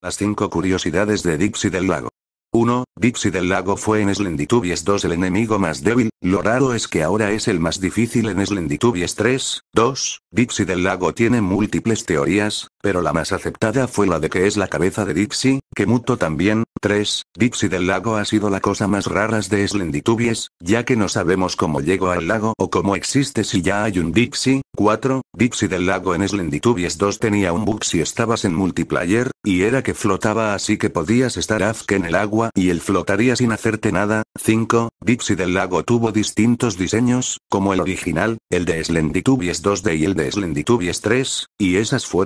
Las 5 curiosidades de Dixie del Lago. 1. Dixie del Lago fue en Slendytubbies 2 el enemigo más débil, lo raro es que ahora es el más difícil en Slendytubbies 3. 2. Dixie del Lago tiene múltiples teorías, pero la más aceptada fue la de que es la cabeza de Dixie, que mutó también, 3. Dixie del lago ha sido la cosa más rara de Slendytubbies, ya que no sabemos cómo llegó al lago o cómo existe si ya hay un Dixie. 4. Dixie del lago en Slendytubbies 2 tenía un bug si estabas en multiplayer, y era que flotaba así que podías estar afk en el agua y él flotaría sin hacerte nada. 5. Dixie del lago tuvo distintos diseños, como el original, el de Slendytubbies 2D y el de Slendytubbies 3, y esas fueron